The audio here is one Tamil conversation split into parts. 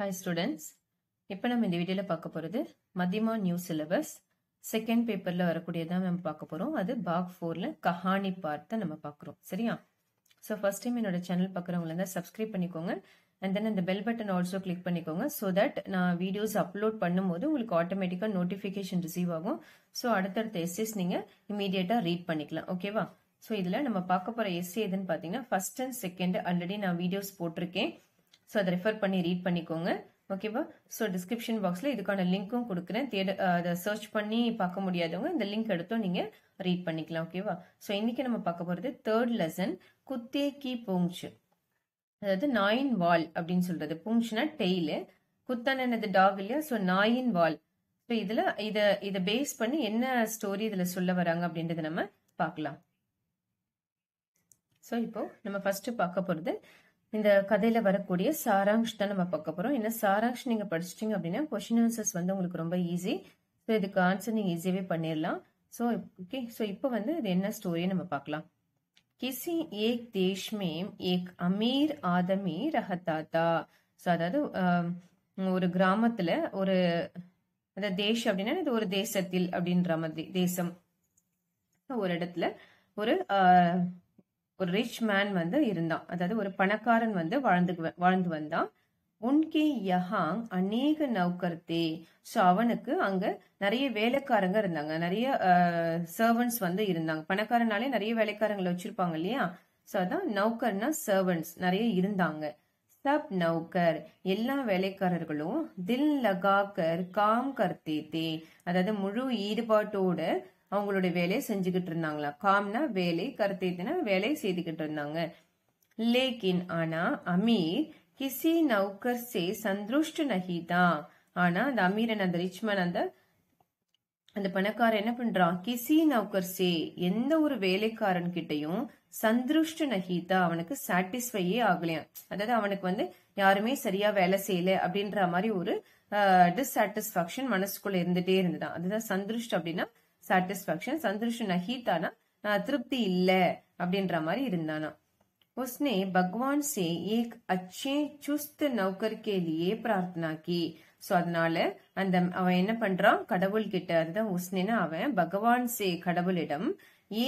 ஹாய் ஸ்டூடெண்ட்ஸ் இப்போ நம்ம இந்த வீடியோவில் பார்க்க போகிறது மதிமா நியூ சிலபஸ் செகண்ட் பேப்பரில் வரக்கூடியதான் நம்ம பார்க்க போகிறோம் அது பாக் ஃபோரில் கஹானி பார்ட் நம்ம பார்க்குறோம் சரியா ஸோ ஃபஸ்ட் டைம் என்னோட சேனல் பார்க்குறவங்கள இருந்தால் சப்ஸ்கிரைப் பண்ணிக்கோங்க அண்ட் தென் அந்த பெல் பட்டன் ஆல்சோ கிளிக் பண்ணிக்கோங்க ஸோ தட் நான் வீடியோஸ் அப்லோட் பண்ணும்போது உங்களுக்கு ஆட்டோமேட்டிக்காக நோட்டிஃபிகேஷன் ரிசீவ் ஆகும் ஸோ அடுத்தடுத்த எஸ்எஸ் நீங்கள் இமீடியட்டாக ரீட் பண்ணிக்கலாம் ஓகேவா ஸோ இதில் நம்ம பார்க்க போகிற எஸ்ஏ எதுன்னு பார்த்தீங்கன்னா ஃபர்ஸ்ட் அண்ட் செகண்ட் ஆல்ரெடி நான் வீடியோஸ் போட்டிருக்கேன் ஸோ அதை ரெஃபர் பண்ணி ரீட் பண்ணிக்கோங்க ஓகேவா ஸோ டிஸ்கிரிப்ஷன் பாக்ஸில் இதுக்கான லிங்க்கும் கொடுக்குறேன் தேட அதை சர்ச் பண்ணி பார்க்க முடியாதவங்க இந்த லிங்க் எடுத்தும் நீங்கள் ரீட் பண்ணிக்கலாம் ஓகேவா ஸோ இன்றைக்கி நம்ம பார்க்க போகிறது தேர்ட் லெசன் குத்தே கி பூங்ச்சு அதாவது நாயின் வால் அப்படின்னு சொல்கிறது பூங்ச்சுனா டெய்லு குத்தான எனது டாக் இல்லையா ஸோ நாயின் வால் ஸோ இதில் இதை இதை பேஸ் பண்ணி என்ன ஸ்டோரி இதில் சொல்ல வராங்க அப்படின்றத நம்ம பார்க்கலாம் ஸோ இப்போ நம்ம ஃபர்ஸ்ட் பார்க்க போகிறது இந்த கதையில வரக்கூடிய சாராங்ஷ் தான் நம்ம பார்க்க போறோம் ஏன்னா சாராங்ஷ் நீங்க படிச்சிட்டீங்க அப்படின்னா கொஷின் ஆன்சர்ஸ் வந்து உங்களுக்கு ரொம்ப ஈஸி ஸோ இதுக்கு ஆன்சர் நீங்க ஈஸியாவே பண்ணிடலாம் ஸோ ஓகே ஸோ இப்போ வந்து இது என்ன ஸ்டோரியை நம்ம பார்க்கலாம் கிசி ஏக் தேஷ்மே ஏக் அமீர் ஆதமி ரஹதாதா ஸோ அதாவது ஒரு கிராமத்துல ஒரு அந்த தேஷ் அப்படின்னா இது ஒரு தேசத்தில் அப்படின்ற மாதிரி தேசம் ஒரு இடத்துல ஒரு ஒரு ரிச் மேன் வந்து இருந்தான் அதாவது ஒரு பணக்காரன் வந்து வாழ்ந்து வாழ்ந்து வந்தான் உன்கே யஹாங் அநேக நௌக்கர்த்தே ஸோ அவனுக்கு அங்க நிறைய வேலைக்காரங்க இருந்தாங்க நிறைய சர்வன்ஸ் வந்து இருந்தாங்க பணக்காரனாலே நிறைய வேலைக்காரங்களை வச்சிருப்பாங்க இல்லையா ஸோ அதான் நௌக்கர்னா சர்வன்ஸ் நிறைய இருந்தாங்க சப் நௌக்கர் எல்லா வேலைக்காரர்களும் தில் லகாக்கர் காம் கர்த்தே தே அதாவது முழு ஈடுபாட்டோட அவங்களுடைய வேலையை செஞ்சுக்கிட்டு இருந்தாங்களா காம்னா வேலை கருத்தைத்தினா வேலை செய்துக்கிட்டு இருந்தாங்க லேக்கின் ஆனா அமீர் கிசி நௌகர் சே சந்துருஷ்டு நகிதா ஆனா அந்த அமீரன் அந்த ரிச்மன் அந்த அந்த பணக்காரன் என்ன பண்றான் கிசி நௌகர் சே எந்த ஒரு வேலைக்காரன் கிட்டையும் சந்துருஷ்டு நகிதா அவனுக்கு சாட்டிஸ்ஃபையே ஆகலையா அதாவது அவனுக்கு வந்து யாருமே சரியா வேலை செய்யல அப்படின்ற மாதிரி ஒரு டிஸ்சாட்டிஸ்பாக்சன் மனசுக்குள்ள இருந்துட்டே இருந்ததான் அதுதான் சந்துருஷ்டு அப்படின்னா சாட்டிஸ்பாக்சன் சந்தோஷ நகிதானா நான் திருப்தி இல்லை அப்படின்ற மாதிரி இருந்தானா உஸ்னே பகவான் சே ஏக் அச்சே சுஸ்த நௌக்கர் கே பிரார்த்தனா கி சோ அதனால அந்த அவன் என்ன பண்றான் கடவுள் கிட்ட அதுதான் உஸ்னேனா அவன் பகவான் சே கடவுளிடம்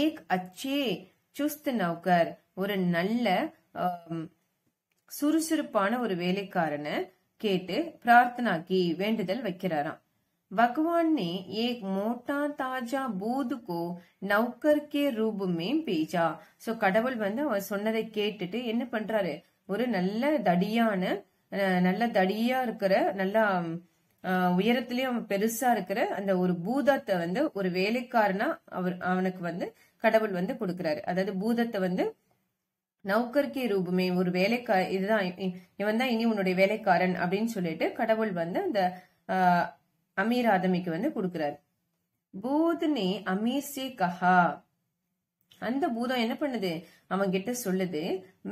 ஏக் அச்சே சுஸ்த நௌக்கர் ஒரு நல்ல சுறுசுறுப்பான ஒரு வேலைக்காரனை கேட்டு பிரார்த்தனா கி வேண்டுதல் வைக்கிறாராம் भगवान ने एक मोटा தாஜா பூது கோ நௌக்கர் கே ரூபமே பேஜா சோ கடவுள் வந்து அவர் சொன்னதை கேட்டுட்டு என்ன பண்றாரு ஒரு நல்ல தடியான நல்ல தடியா இருக்கிற நல்லா உயரத்திலயும் பெருசா இருக்கிற அந்த ஒரு பூதத்தை வந்து ஒரு வேலைக்காரனா அவர் அவனுக்கு வந்து கடவுள் வந்து கொடுக்கறாரு அதாவது பூதத்தை வந்து நௌக்கர்கே ரூபமே ஒரு வேலைக்கா இதுதான் இவன் தான் இனி உன்னுடைய வேலைக்காரன் அப்படின்னு சொல்லிட்டு கடவுள் வந்து அந்த அமீர் ஆதமிக்கு வந்து கொடுக்கிறார் பூத் நே அமீர் கஹா அந்த பூதம் என்ன பண்ணுது அவன் கிட்ட சொல்லுது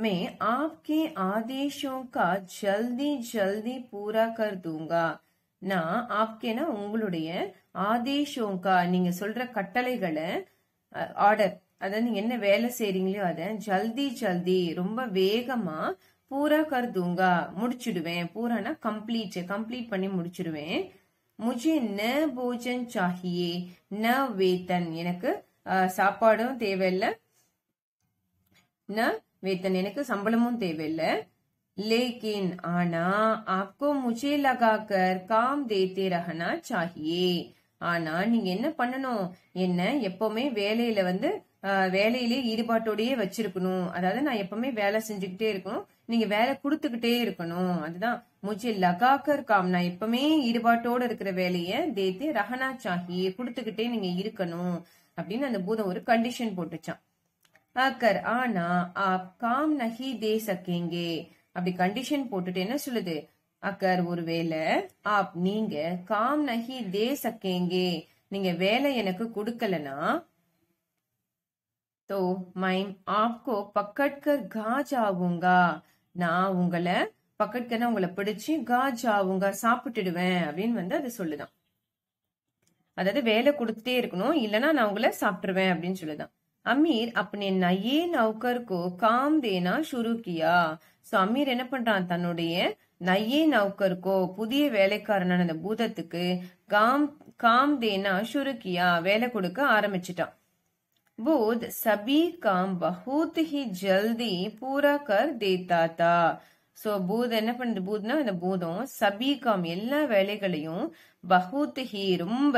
மே ஆப்கே ஆதேஷம் கா ஜல்தி ஜல்தி பூரா கர் தூங்கா நான் ஆப்கேனா உங்களுடைய ஆதேஷோம் கா நீங்க சொல்ற கட்டளைகளை ஆர்டர் அதாவது நீங்க என்ன வேலை செய்றீங்களோ அதை ஜல்தி ஜல்தி ரொம்ப வேகமா பூரா கர் தூங்கா முடிச்சிடுவேன் பூரானா கம்ப்ளீட் கம்ப்ளீட் பண்ணி முடிச்சிடுவேன் முஜே ந போஜன் சாஹியே ந வேத்தன் எனக்கு சாப்பாடும் தேவையில்லை ந வேத்தன் எனக்கு சம்பளமும் தேவையில்லை லேக்கின் ஆனா ஆப்கோ முஜே லகாக்கர் காம் தேத்தே ரகனா சாஹியே ஆனா நீங்க என்ன பண்ணணும் என்ன எப்பவுமே வேலையில வந்து வேலையிலேயே ஈடுபாட்டோடயே வச்சிருக்கணும் அதாவது நான் எப்பவுமே வேலை செஞ்சுக்கிட்டே இருக்கணும் நீங்க வேலை கொடுத்துக்கிட்டே இருக்கணும் அதுதான் முஜி லகாக்கர் காம் நான் எப்பவுமே ஈடுபாட்டோட இருக்கிற வேலைய தேத்தி ரஹனா சாஹி கொடுத்துக்கிட்டே நீங்க இருக்கணும் அப்படின்னு அந்த பூதம் ஒரு கண்டிஷன் போட்டுச்சான் அக்கர் ஆனா ஆப் காம் நஹி தே சக்கேங்கே அப்படி கண்டிஷன் போட்டுட்டு என்ன சொல்லுது அக்கர் ஒருவேளை ஆப் நீங்க காம் நஹி தே சக்கேங்கே நீங்க வேலை எனக்கு கொடுக்கலனா தோ மைம் ஆப்கோ பக்கட்கர் காஜ் ஆகுங்கா நான் உங்களை பக்கத்துல உங்களை பிடிச்சி காஜா அவங்க சாப்பிட்டுடுவேன் அப்படின்னு வந்து அது சொல்லுதான் அதாவது வேலை கொடுத்துட்டே இருக்கணும் இல்லைன்னா நான் உங்களை சாப்பிட்டுருவேன் அப்படின்னு சொல்லுதான் அமீர் அப்படி நயே நவுக்கருக்கோ காம் தேனா ஷுருக்கியா சோ அமீர் என்ன பண்றான் தன்னுடைய நையே நவுக்கருக்கோ புதிய வேலைக்காரனான அந்த பூதத்துக்கு காம் காம் தேனா ஷுருக்கியா வேலை கொடுக்க ஆரம்பிச்சிட்டான் बुद्ध सभी काम बहुत ही जल्दी पूरा कर देता था ஸோ பூத் என்ன பண்ணுது பூத்னா இந்த பூதம் சபீகாம் எல்லா வேலைகளையும் பகூத் ஹி ரொம்ப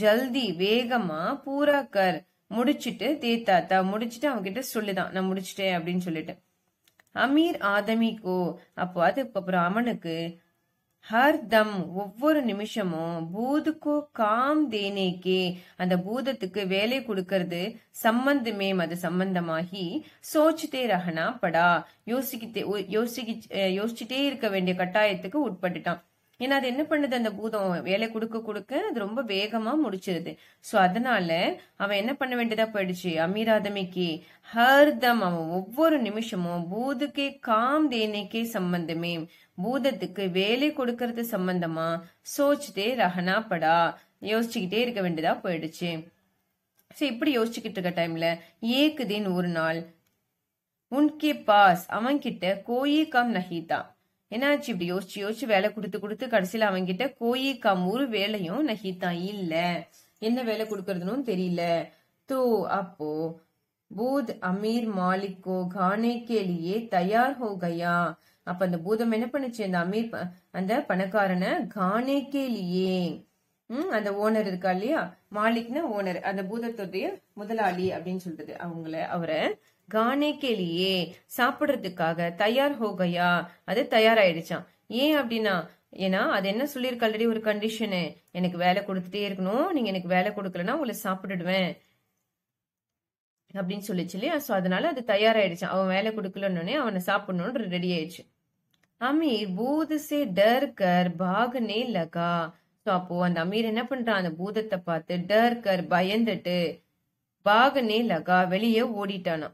ஜல்தி வேகமா பூரா கர் முடிச்சுட்டு தேத்தாத்தா முடிச்சுட்டு அவங்க கிட்ட சொல்லுதான் நான் முடிச்சிட்டேன் அப்படின்னு சொல்லிட்டு அமீர் ஆதமிக்கோ அப்போ அதுக்கு அப்புறம் அவனுக்கு ஹர்தம் ஒவ்வொரு நிமிஷமும் பூதுக்கோ காம் தேனேக்கே அந்த பூதத்துக்கு வேலை கொடுக்கறது சம்பந்தமே அது சம்பந்தமாகி சோச்சுட்டே ரகனா படா யோசிக்கிட்டே யோசிக்க யோசிச்சுட்டே இருக்க வேண்டிய கட்டாயத்துக்கு உட்பட்டுட்டான் ஏன்னா அது என்ன பண்ணுது அந்த பூதம் வேலை கொடுக்க கொடுக்க அது ரொம்ப வேகமா முடிச்சிருது சோ அதனால அவன் என்ன பண்ண வேண்டியதா போயிடுச்சு அமீராதமிக்கு ஹர்தம் அவன் ஒவ்வொரு நிமிஷமும் பூதுக்கே காம் தேனைக்கே சம்பந்தமே பூதத்துக்கு வேலை கொடுக்கறது சம்பந்தமா சோச்சுட்டே ரஹனா படா யோசிச்சுக்கிட்டே இருக்க வேண்டியதா போயிடுச்சு சோ இப்படி யோசிச்சுக்கிட்டு இருக்க டைம்ல ஏக்குதேன் ஒரு நாள் உன்கே பாஸ் அவன்கிட்ட கோயி காம் நஹிதா என்னாச்சு இப்படி யோசிச்சு யோசிச்சு வேலை கொடுத்து கொடுத்து கடைசியில் அவங்கிட்ட கோயி கம்மூர் வேலையும் நஹிதா இல்ல என்ன வேலை கொடுக்கறதுன்னு தெரியல தோ அப்போ பூத் அமீர் மாலிக்கோ கானே கேலியே தயார் ஹோ கயா அப்ப அந்த பூதம் என்ன பண்ணுச்சு அந்த அமீர் அந்த பணக்காரனை கானே கேலியே உம் அந்த ஓனர் இருக்கா இல்லையா மாலிக்னா ஓனர் அந்த பூதத்துடைய முதலாளி அப்படின்னு சொல்றது அவங்கள அவரை கானே கேலியே சாப்பிட்றதுக்காக தயார் ஹோகையா அது தயாராயிடுச்சான் ஏன் அப்படின்னா ஏன்னா அது என்ன சொல்லியிருக்கு ஆல்ரெடி ஒரு கண்டிஷனு எனக்கு வேலை கொடுத்துட்டே இருக்கணும் நீங்க எனக்கு வேலை கொடுக்கலன்னா உங்களை சாப்பிட்டுடுவேன் அப்படின்னு சொல்லிச்சு இல்லையா ஸோ அதனால அது தயாராயிடுச்சான் அவன் வேலை கொடுக்கலன்னு அவனை சாப்பிடணும்னு ரெடி ஆயிடுச்சு அமீர் பூது சே டர் கர் பாகனே லகா ஸோ அப்போ அந்த அமீர் என்ன பண்றான் அந்த பூதத்தை பார்த்து டர் கர் பயந்துட்டு பாகனே லகா வெளியே ஓடிட்டானா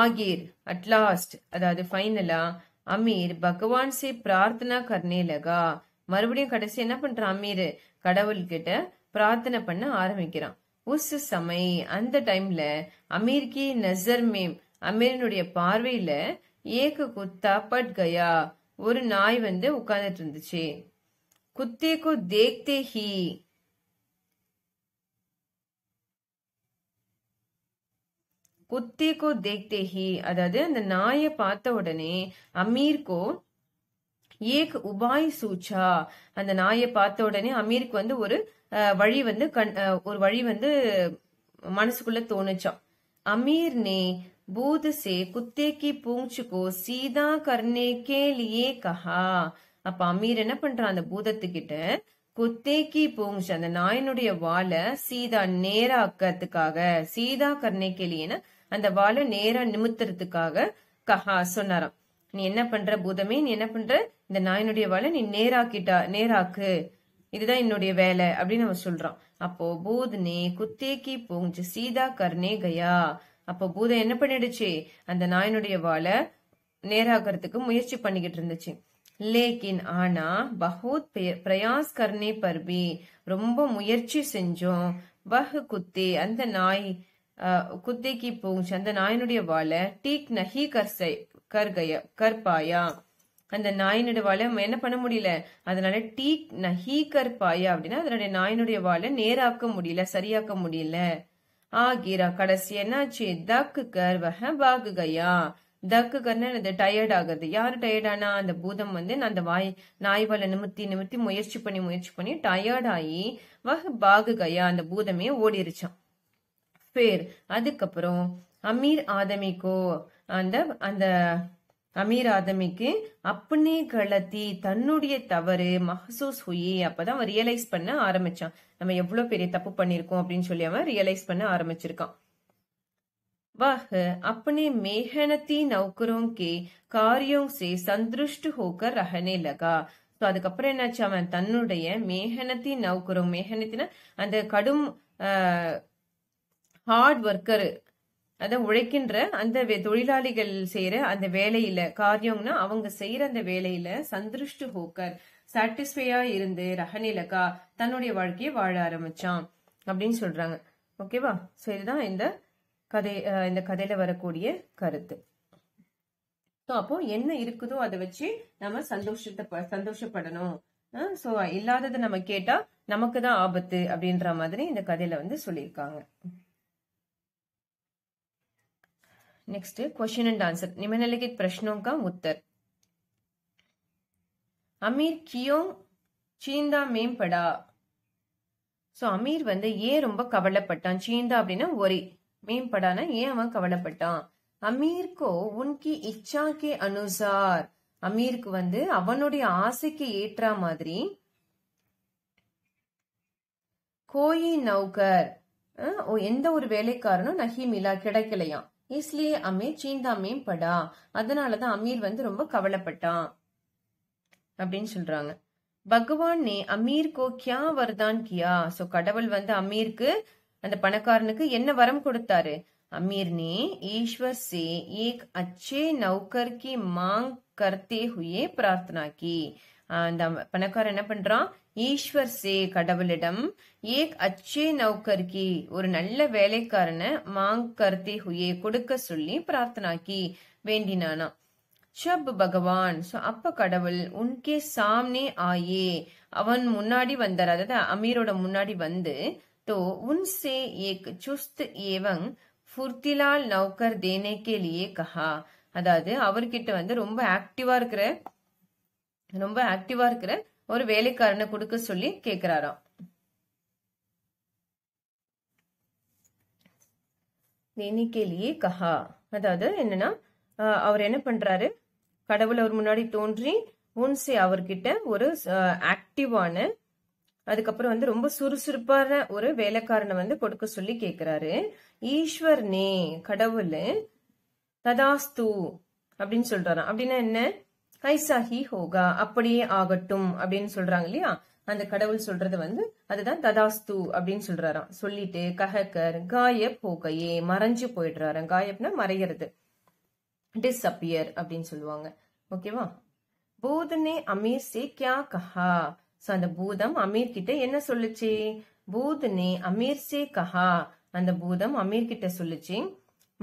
ஆகிர் அட்லாஸ்ட் அதாவது ஃபைனலா அமீர் பகவான் சே பிரார்த்தனா கர்னே லகா மறுபடியும் கடைசி என்ன பண்றான் அமீர் கடவுள்கிட்ட பிரார்த்தனை பண்ண ஆரம்பிக்கிறான் உஸ் சமை அந்த டைம்ல அமீர் கி நசர் மேம் அமீரனுடைய பார்வையில ஏக குத்தா பட் கயா ஒரு நாய் வந்து உட்கார்ந்துட்டு இருந்துச்சு குத்தே கோ தேக்தே ஹி குத்தே கோ देखते ही அதாவது அந்த நாயை பார்த்த உடனே அமீர் ஏக் உபாய் சூச்சா அந்த நாயை பார்த்த உடனே அமீருக்கு வந்து ஒரு வழி வந்து கண் ஒரு வழி வந்து மனசுக்குள்ள தோணுச்சான் அமீர் நே பூத் சே குத்தே கி பூஞ்சுக்கோ சீதா கர்னே கே கஹா அப்ப அமீர் என்ன பண்றான் அந்த பூதத்துக்கிட்ட குத்தே கி பூஞ்ச் அந்த நாயினுடைய வாழை சீதா நேராக்கிறதுக்காக சீதா கர்னே கேலியன்னு அந்த வாழை நேரா நிமித்துறதுக்காக கஹா சொன்னாராம் நீ என்ன பண்ற பூதமே நீ என்ன பண்ற இந்த நாயினுடைய வாழை நீ நேராக்கிட்டா நேராக்கு இதுதான் என்னுடைய வேலை அப்படின்னு அவன் சொல்றான் அப்போ பூதனே குத்தேக்கி பூஞ்சு சீதா கர்ணே கயா அப்போ பூதம் என்ன பண்ணிடுச்சு அந்த நாயினுடைய வாழை நேராகிறதுக்கு முயற்சி பண்ணிக்கிட்டு இருந்துச்சு லேக்கின் ஆனா பகூத் பிரயாஸ் கர்ணே பர்வி ரொம்ப முயற்சி செஞ்சோம் வஹ் குத்தி அந்த நாய் குத்திக்கு போச்சு அந்த நாயினுடைய வாழை டீக் நஹி கர்சை கர்கய கர் அந்த நாயினுடைய வாழை என்ன பண்ண முடியல அதனால டீக் நஹி கர் பாயா அப்படின்னா அதனுடைய நாயினுடைய வாழை நேராக்க முடியல சரியாக்க முடியல ஆகிரா கடைசி என்னாச்சு தக்கு கர் வஹ பாகு தக்கு கர்னு அது டயர்ட் ஆகுது யாரு டயர்ட் ஆனா அந்த பூதம் வந்து அந்த வாய் நாய் வாழை நிமித்தி நிமித்தி முயற்சி பண்ணி முயற்சி பண்ணி டயர்ட் ஆகி வஹ் பாகு அந்த பூதமே ஓடிருச்சான் பேர் அதுக்கப்புறம் அமீர் ஆதமிக்கோ அந்த அந்த அமீர் ஆதமிக்கு அப்பனே கலத்தி தன்னுடைய தவறு மகசூஸ் ஹுயி அப்பதான் அவன் ரியலைஸ் பண்ண ஆரம்பிச்சான் நம்ம எவ்வளவு பெரிய தப்பு பண்ணிருக்கோம் அப்படின்னு சொல்லி அவன் ரியலைஸ் பண்ண ஆரம்பிச்சிருக்கான் वह अपने मेहनती नौकरों காரியம் कार्यों से ஹோக்கர் होकर லகா लगा ஸோ அதுக்கப்புறம் என்னாச்சு அவன் தன்னுடைய மேகனத்தி நவுக்குறோம் மேகனத்தின அந்த கடும் ஹார்ட் ஒர்க்கரு அதான் உழைக்கின்ற அந்த தொழிலாளிகள் செய்யற அந்த வேலையில காரியம்னா அவங்க செய்யற அந்த வேலையில சந்திருஷ்டு ஹோக்கர் சாட்டிஸ்ஃபையா இருந்து ரகநிலக்கா தன்னுடைய வாழ்க்கையை வாழ ஆரம்பிச்சான் அப்படின்னு சொல்றாங்க ஓகேவா சரிதான் இந்த கதை இந்த கதையில வரக்கூடிய கருத்து அப்போ என்ன இருக்குதோ அதை வச்சு நம்ம சந்தோஷத்தை சந்தோஷப்படணும் ஸோ இல்லாததை நம்ம கேட்டா நமக்கு தான் ஆபத்து அப்படின்ற மாதிரி இந்த கதையில வந்து சொல்லியிருக்காங்க नेक्स्ट है क्वेश्चन एंड आंसर निम्नलिखित प्रश्नों का उत्तर அமீர் கியோங் சீந்தா மேம்படா ஸோ அமீர் வந்து ஏன் ரொம்ப கவலைப்பட்டான் சீந்தா அப்படின்னா ஒரே மேம்படானா ஏன் அவன் கவலைப்பட்டான் அமீர்க்கோ உன்கி இச்சா கே அனுசார் அமீருக்கு வந்து அவனுடைய ஆசைக்கு ஏற்றா மாதிரி கோயி நௌகர் எந்த ஒரு வேலைக்காரனும் நஹி கிடைக்கலையாம் इसलिए अमीर चींदामे படா அதனாலதான் அமீர் வந்து ரொம்ப கவலைப்பட்டான் அப்படின்னு சொல்றாங்க பகவான் நே அமீர் கோ கியா வருதான் கியா சோ கடவுள் வந்து அமீருக்கு அந்த பணக்காரனுக்கு என்ன வரம் கொடுத்தாரு அமீர் நே ஈஸ்வர் சே ஏக் அச்சே நௌகர் கி மாங் கர்த்தே ஹுயே பிரார்த்தனா கி இந்த பணக்காரர் என்ன பண்றான் ஈஸ்வர் சே கடவுளிடம் ஏக் அச்சே நௌக்கர்கி ஒரு நல்ல வேலைக்காரனை மாங் கர்த்தே ஹுயே கொடுக்க சொல்லி பிரார்த்தனாக்கி வேண்டினானா சப் பகவான் ஸோ அப்ப கடவுள் உன்கே சாம்னே ஆயே அவன் முன்னாடி வந்தார் அதாவது அமீரோட முன்னாடி வந்து தோ உன் சே ஏக் சுஸ்த் ஏவங் नौकर நௌக்கர் தேனே கேலியே கஹா அதாவது அவர்கிட்ட வந்து ரொம்ப ஆக்டிவா இருக்கிற ரொம்ப ஆக்டிவா இருக்கிற ஒரு வேலைக்காரனை கொடுக்க சொல்லி கேக்குறாராம் கஹா அதாவது என்னன்னா அவர் என்ன பண்றாரு கடவுள் அவர் முன்னாடி தோன்றி ஊன்சி அவர்கிட்ட ஒரு ஆக்டிவான அதுக்கப்புறம் வந்து ரொம்ப சுறுசுறுப்பான ஒரு வேலைக்காரனை வந்து கொடுக்க சொல்லி கேக்குறாரு ஈஸ்வர் நே கடவுள் ததாஸ்து அப்படின்னு சொல்றாராம் அப்படின்னா என்ன ஹி ஹோகா அப்படியே ஆகட்டும் அப்படின்னு சொல்றாங்க இல்லையா அந்த கடவுள் சொல்றது வந்து அதுதான் ததாஸ்து அப்படின்னு சொல்றாராம் சொல்லிட்டு கஹக்கர் காயப் போகையே மறைஞ்சு போயிடுறாராம் காயப்னா மறைகிறது டிஸ்அப்பியர் அப்படின்னு சொல்லுவாங்க ஓகேவா பூதனே அமீர் சே கியா கஹா சோ அந்த பூதம் அமீர் கிட்ட என்ன சொல்லுச்சு பூதனே அமீர் சே கஹா அந்த பூதம் அமீர் கிட்ட சொல்லுச்சு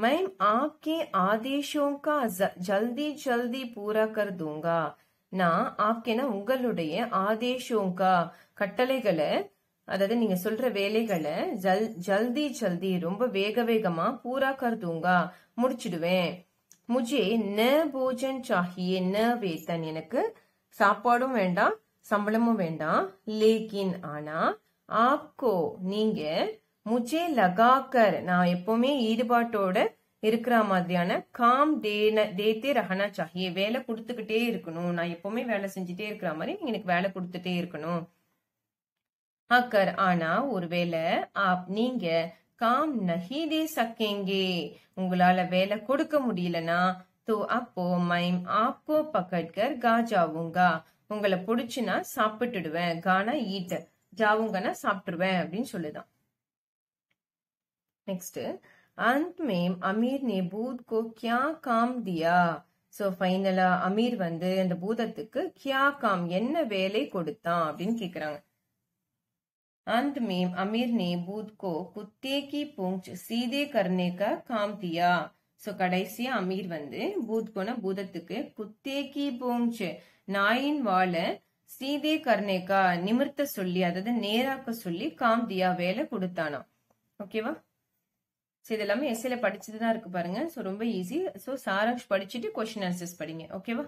मैं आपके आदेशों का जल्दी जल्दी पूरा कर दूंगा நான் ஆப்கேனா உங்களுடைய ஆதேஷோங்கா கட்டளைகளை அதாவது நீங்க சொல்ற வேலைகளை ஜல் ஜல்தி ஜல்தி ரொம்ப வேக வேகமா பூரா கருதுங்கா முடிச்சிடுவேன் முஜே ந போஜன் சாஹியே ந வேத்தன் எனக்கு சாப்பாடும் வேண்டாம் சம்பளமும் வேண்டாம் லேக்கின் ஆனா ஆப்கோ நீங்க முஜே லகாக்கர் நான் எப்பவுமே ஈடுபாட்டோட இருக்கிற மாதிரியான காம் தேன தேத்தே ரஹனா சாஹி வேலை கொடுத்துக்கிட்டே இருக்கணும் நான் எப்பவுமே வேலை செஞ்சுட்டே இருக்கிற மாதிரி நீங்க எனக்கு வேலை கொடுத்துட்டே இருக்கணும் அக்கர் ஆனா ஒருவேளை ஆப் நீங்க காம் நஹி தே சக்கேங்கே உங்களால வேலை கொடுக்க முடியலனா தோ அப்போ மைம் ஆப்கோ பக்கட்கர் கா ஜாவுங்கா உங்களை பிடிச்சுனா சாப்பிட்டுடுவேன் கானா ஈட்ட ஜாவுங்கன்னா சாப்பிட்டுருவேன் அப்படின்னு சொல்லுதான் நெக்ஸ்ட் அந்த் மேம் அமீர் நே பூத் கோ கியா காம் தியா ஸோ ஃபைனலா அமீர் வந்து அந்த பூதத்துக்கு கியா காம் என்ன வேலை கொடுத்தான் அப்படின்னு கேட்குறாங்க अंत மேம் அமீர் நே बूथ को कुत्ते की पूंछ सीधे करने का काम दिया சோ கடைசியா அமீர் வந்து பூத் கோன பூதத்துக்கு குத்தேக்கி பூங்ச் நாயின் வாழ சீதே கர்ணேக்கா நிமிர்த்த சொல்லி அதாவது நேராக்க சொல்லி காம்தியா வேலை கொடுத்தானா ஓகேவா ஸோ இது எல்லாமே எஸ்ஏல படிச்சுட்டு தான் இருக்கு பாருங்க ஸோ ரொம்ப ஈஸி ஸோ சாராஷ் படிச்சுட்டு கொஸ்டின் ஆன்சர்ஸ் படிங்க ஓகேவா